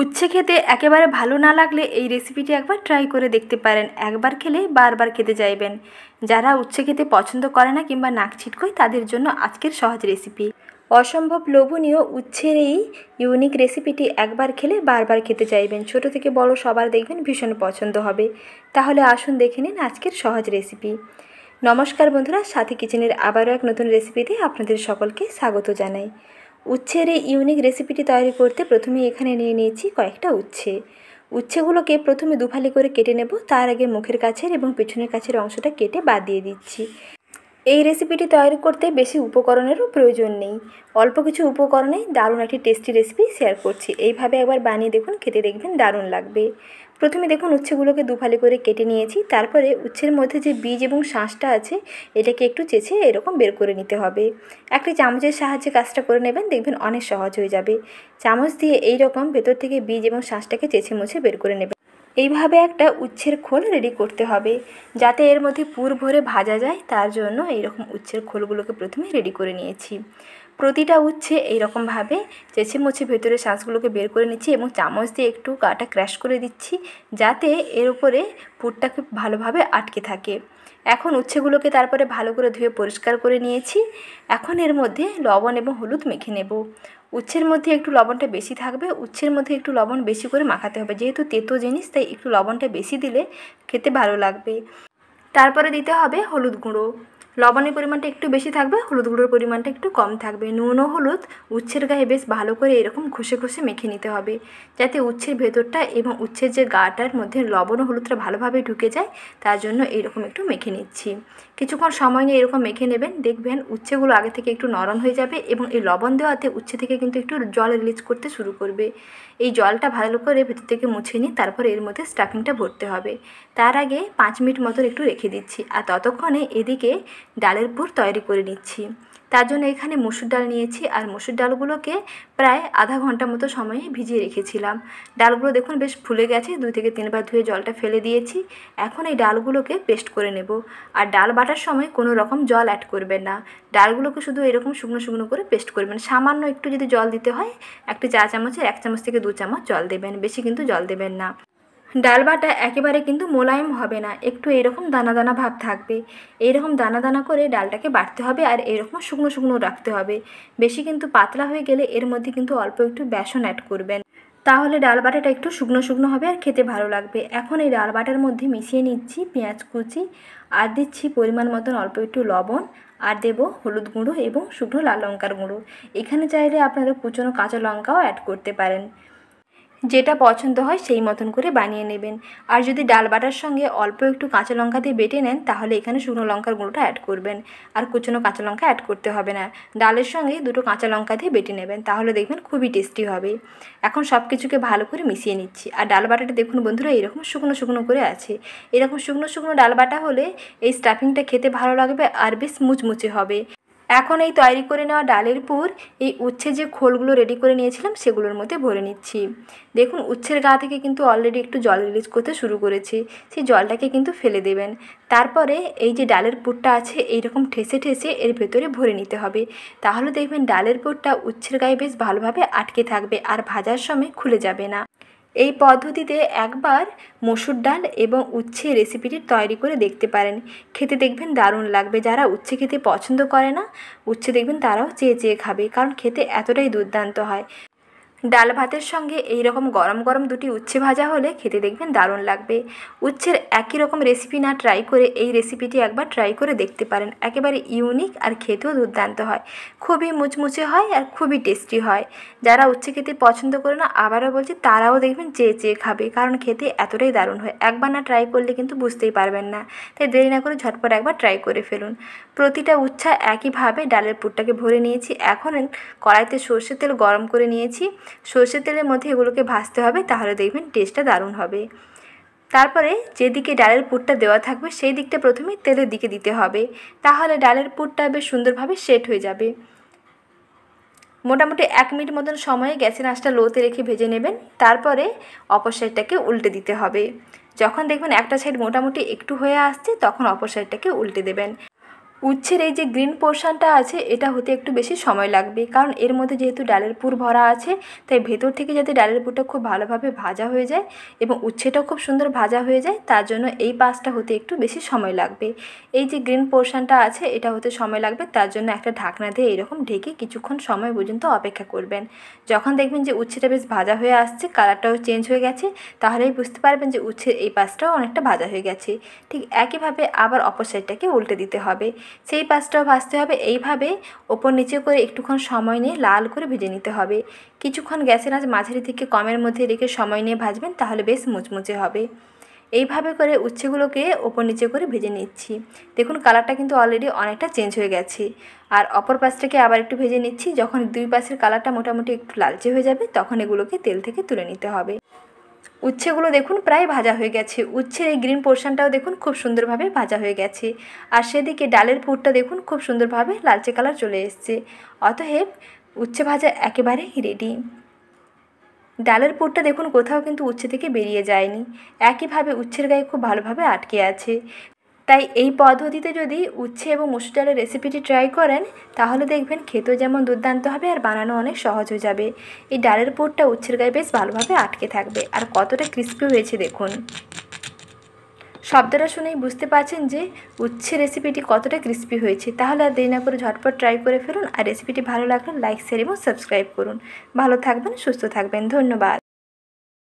উচ্ছে খেতে একেবারে ভালো না লাগলে এই রেসিপিটি একবার ট্রাই করে দেখতে পারেন একবার খেলে বারবার খেতে চাইবেন যারা উচ্ছে খেতে পছন্দ করে না কিংবা নাক ছিটকোয় তাদের জন্য আজকের সহজ রেসিপি অসম্ভব লোভনীয় উচ্ছের এই ইউনিক রেসিপিটি একবার খেলে বারবার খেতে চাইবেন ছোট থেকে বড় সবার দেখবেন ভীষণ পছন্দ হবে তাহলে আসুন দেখে নিন আজকের সহজ রেসিপি নমস্কার বন্ধুরা সাথী কিচেনের আবারও এক নতুন রেসিপিতে আপনাদের সকলকে স্বাগত জানাই উচ্ছের এই ইউনিক রেসিপিটি তৈরি করতে প্রথমে এখানে নিয়ে নিয়েছি কয়েকটা উচ্ছে উচ্ছেগুলোকে প্রথমে দুফালি করে কেটে নেব তার আগে মুখের কাছের এবং পিছনের কাছের অংশটা কেটে বাদ দিয়ে দিচ্ছি এই রেসিপিটি তৈরি করতে বেশি উপকরণেরও প্রয়োজন নেই অল্প কিছু উপকরণে দারুণ একটি টেস্টি রেসিপি শেয়ার করছি এইভাবে একবার বানিয়ে দেখুন খেতে দেখবেন দারুণ লাগবে প্রথমে দেখুন উচ্ছেগুলোকে দুফালি করে কেটে নিয়েছি তারপরে উচ্ছের মধ্যে যে বীজ এবং শাঁসটা আছে এটাকে একটু চেঁচে এরকম বের করে নিতে হবে একটি চামচের সাহায্যে কাজটা করে নেবেন দেখবেন অনেক সহজ হয়ে যাবে চামচ দিয়ে এই রকম ভেতর থেকে বীজ এবং শাঁসটাকে চেঁচে মুছে বের করে নেবেন এইভাবে একটা উচ্ছের খোল রেডি করতে হবে যাতে এর মধ্যে পুর ভরে ভাজা যায় তার জন্য এইরকম উচ্ছের খোলগুলোকে প্রথমে রেডি করে নিয়েছি প্রতিটা উচ্ছে এইরকমভাবে চেছে মুছে ভেতরে শ্বাসগুলোকে বের করে নিচ্ছি এবং চামচ দিয়ে একটু গাটা ক্র্যাশ করে দিচ্ছি যাতে এর উপরে খুব ভালোভাবে আটকে থাকে এখন উচ্ছেগুলোকে তারপরে ভালো করে ধুয়ে পরিষ্কার করে নিয়েছি এখন এর মধ্যে লবণ এবং হলুদ মেখে নেব উচ্ছের মধ্যে একটু লবণটা বেশি থাকবে উচ্ছের মধ্যে একটু লবণ বেশি করে মাখাতে হবে যেহেতু তেতো জিনিস তাই একটু লবণটা বেশি দিলে খেতে ভালো লাগবে তারপরে দিতে হবে হলুদ গুঁড়ো লবণের পরিমাণটা একটু বেশি থাকবে হলুদ গুঁড়োর পরিমাণটা একটু কম থাকবে নুন ও হলুদ উচ্ছের গায়ে বেশ ভালো করে এরকম ঘষে ঘষে মেখে নিতে হবে যাতে উচ্ছের ভেতরটা এবং উচ্ছের যে গাটার মধ্যে লবণ ও হলুদটা ভালোভাবে ঢুকে যায় তার জন্য এরকম একটু মেখে নিচ্ছি কিছুক্ষণ সময় নিয়ে এরকম মেখে নেবেন দেখবেন উচ্ছেগুলো আগে থেকে একটু নরম হয়ে যাবে এবং এই লবণ দেওয়াতে উচ্ছে থেকে কিন্তু একটু জল রিলিজ করতে শুরু করবে এই জলটা ভালো করে ভেতর থেকে মুছে নিই তারপর এর মধ্যে স্টাফিংটা ভরতে হবে তার আগে পাঁচ মিনিট মতন একটু রেখে দিচ্ছি আর ততক্ষণে এদিকে ডালের পুর তৈরি করে নিচ্ছি তার জন্য এখানে মসুর ডাল নিয়েছি আর মসুর ডালগুলোকে প্রায় আধা ঘন্টা মতো সময়ে ভিজিয়ে রেখেছিলাম ডালগুলো দেখুন বেশ ফুলে গেছে দুই থেকে তিনবার ধুয়ে জলটা ফেলে দিয়েছি এখন এই ডালগুলোকে পেস্ট করে নেব আর ডাল বাটার সময় কোনো রকম জল অ্যাড করবেন না ডালগুলোকে শুধু এরকম শুকনো শুকনো করে পেস্ট করবেন সামান্য একটু যদি জল দিতে হয় একটি চা চামচের এক চামচ থেকে দু চামচ জল দেবেন বেশি কিন্তু জল দেবেন না ডালবাটা একেবারে কিন্তু মোলায়েম হবে না একটু এরকম দানা দানা ভাব থাকবে এইরকম দানা দানা করে ডালটাকে বাটতে হবে আর এরকম শুকনো শুকনো রাখতে হবে বেশি কিন্তু পাতলা হয়ে গেলে এর মধ্যে কিন্তু অল্প একটু বেসন অ্যাড করবেন তাহলে ডাল বাটাটা একটু শুকনো শুকনো হবে আর খেতে ভালো লাগবে এখন এই ডাল বাটার মধ্যে মিশিয়ে নিচ্ছি পেঁয়াজ কুচি আর দিচ্ছি পরিমাণ মতন অল্প একটু লবণ আর দেব হলুদ গুঁড়ো এবং শুকনো লাল লঙ্কার গুঁড়ো এখানে চাইলে আপনারা কুচনো কাঁচা লঙ্কাও অ্যাড করতে পারেন যেটা পছন্দ হয় সেই মতন করে বানিয়ে নেবেন আর যদি ডাল বাটার সঙ্গে অল্প একটু কাঁচা লঙ্কা দিয়ে বেটে নেন তাহলে এখানে শুকনো লঙ্কার গুঁড়োটা অ্যাড করবেন আর কুচনো কাঁচা লঙ্কা অ্যাড করতে হবে না ডালের সঙ্গে দুটো কাঁচা লঙ্কা দিয়ে বেটে নেবেন তাহলে দেখবেন খুবই টেস্টি হবে এখন সব কিছুকে ভালো করে মিশিয়ে নিচ্ছি আর ডাল বাটাটা দেখুন বন্ধুরা এরকম শুকনো শুকনো করে আছে এরকম শুকনো শুকনো ডাল বাটা হলে এই স্টাফিংটা খেতে ভালো লাগবে আর বেশ মুচমুচে হবে এখন এই তৈরি করে নেওয়া ডালের পুর এই উচ্ছে যে খোলগুলো রেডি করে নিয়েছিলাম সেগুলোর মধ্যে ভরে নিচ্ছি দেখুন উচ্ছের গা থেকে কিন্তু অলরেডি একটু জল রিলিজ করতে শুরু করেছি সেই জলটাকে কিন্তু ফেলে দেবেন তারপরে এই যে ডালের পুরটা আছে এইরকম ঠেসে ঠেসে এর ভেতরে ভরে নিতে হবে তাহলে দেখবেন ডালের পুরটা উচ্ছের গায়ে বেশ ভালোভাবে আটকে থাকবে আর ভাজার সময় খুলে যাবে না এই পদ্ধতিতে একবার মসুর ডাল এবং উচ্ছে রেসিপিটি তৈরি করে দেখতে পারেন খেতে দেখবেন দারুণ লাগবে যারা উচ্ছে খেতে পছন্দ করে না উচ্ছে দেখবেন তারাও চেয়ে চেয়ে খাবে কারণ খেতে এতটাই দুর্দান্ত হয় ডাল ভাতের সঙ্গে এই রকম গরম গরম দুটি উচ্ছে ভাজা হলে খেতে দেখবেন দারুণ লাগবে উচ্ছের একই রকম রেসিপি না ট্রাই করে এই রেসিপিটি একবার ট্রাই করে দেখতে পারেন একেবারে ইউনিক আর খেতেও দুর্দান্ত হয় খুবই মুচমুচে হয় আর খুবই টেস্টি হয় যারা উচ্ছে খেতে পছন্দ করে না আবারও বলছি তারাও দেখবেন চেয়ে চেয়ে খাবে কারণ খেতে এতটাই দারুণ হয় একবার না ট্রাই করলে কিন্তু বুঝতেই পারবেন না তাই দেরি না করে ঝটপট একবার ট্রাই করে ফেলুন প্রতিটা উচ্ছা একইভাবে ডালের পুরটাকে ভরে নিয়েছি এখন কড়াইতে সর্ষের তেল গরম করে নিয়েছি সর্ষের তেলের মধ্যে এগুলোকে ভাজতে হবে তাহলে দেখবেন টেস্টটা দারুণ হবে তারপরে যেদিকে ডালের পুরটা দেওয়া থাকবে সেই দিকটা প্রথমে তেলের দিকে দিতে হবে তাহলে ডালের পুরটা বেশ সুন্দরভাবে সেট হয়ে যাবে মোটামুটি এক মিনিট মতন সময়ে গ্যাসের আঁচটা লোতে রেখে ভেজে নেবেন তারপরে অপর সাইডটাকে উল্টে দিতে হবে যখন দেখবেন একটা সাইড মোটামুটি একটু হয়ে আসছে তখন অপর সাইডটাকে উল্টে দেবেন উচ্ছের এই যে গ্রিন পোর্শানটা আছে এটা হতে একটু বেশি সময় লাগবে কারণ এর মধ্যে যেহেতু ডালের পুর ভরা আছে তাই ভেতর থেকে যাতে ডালের পুরটা খুব ভালোভাবে ভাজা হয়ে যায় এবং উচ্ছেটাও খুব সুন্দর ভাজা হয়ে যায় তার জন্য এই পাশটা হতে একটু বেশি সময় লাগবে এই যে গ্রিন পোর্শানটা আছে এটা হতে সময় লাগবে তার জন্য একটা ঢাকনা দিয়ে এরকম ঢেকে কিছুক্ষণ সময় পর্যন্ত অপেক্ষা করবেন যখন দেখবেন যে উচ্ছেটা বেশ ভাজা হয়ে আসছে কালারটাও চেঞ্জ হয়ে গেছে তাহলেই বুঝতে পারবেন যে উচ্ছের এই পাশটাও অনেকটা ভাজা হয়ে গেছে ঠিক একইভাবে আবার অপর সাইডটাকে উল্টে দিতে হবে সেই পাশটাও ভাজতে হবে এইভাবে ওপর নিচে করে একটুক্ষণ সময় নিয়ে লাল করে ভেজে নিতে হবে কিছুক্ষণ গ্যাসের আঁচ মাঝারি থেকে কমের মধ্যে রেখে সময় নিয়ে ভাজবেন তাহলে বেশ মুচমুচে হবে এইভাবে করে উচ্ছেগুলোকে ওপর নিচে করে ভেজে নিচ্ছি দেখুন কালারটা কিন্তু অলরেডি অনেকটা চেঞ্জ হয়ে গেছে আর অপর পাশটাকে আবার একটু ভেজে নিচ্ছি যখন দুই পাশের কালারটা মোটামুটি একটু লালচে হয়ে যাবে তখন এগুলোকে তেল থেকে তুলে নিতে হবে উচ্ছেগুলো দেখুন প্রায় ভাজা হয়ে গেছে উচ্ছের এই গ্রিন পোর্শনটাও দেখুন খুব সুন্দরভাবে ভাজা হয়ে গেছে আর সেদিকে ডালের পুরটা দেখুন খুব সুন্দরভাবে লালচে কালার চলে এসছে অতএব উচ্ছে ভাজা একেবারেই রেডি ডালের পুরটা দেখুন কোথাও কিন্তু উচ্ছে থেকে বেরিয়ে যায়নি একইভাবে উচ্ছের গায়ে খুব ভালোভাবে আটকে আছে তাই এই পদ্ধতিতে যদি উচ্ছে এবং মুসুর ডালের রেসিপিটি ট্রাই করেন তাহলে দেখবেন খেতেও যেমন দুর্দান্ত হবে আর বানানো অনেক সহজ হয়ে যাবে এই ডালের পুরটা উচ্ছের গায়ে বেশ ভালোভাবে আটকে থাকবে আর কতটা ক্রিস্পি হয়েছে দেখুন শব্দটা শুনেই বুঝতে পারছেন যে উচ্ছে রেসিপিটি কতটা ক্রিস্পি হয়েছে তাহলে আর দেরি না করে ঝটপট ট্রাই করে ফেলুন আর রেসিপিটি ভালো লাগলে লাইক শেয়ার এবং সাবস্ক্রাইব করুন ভালো থাকবেন সুস্থ থাকবেন ধন্যবাদ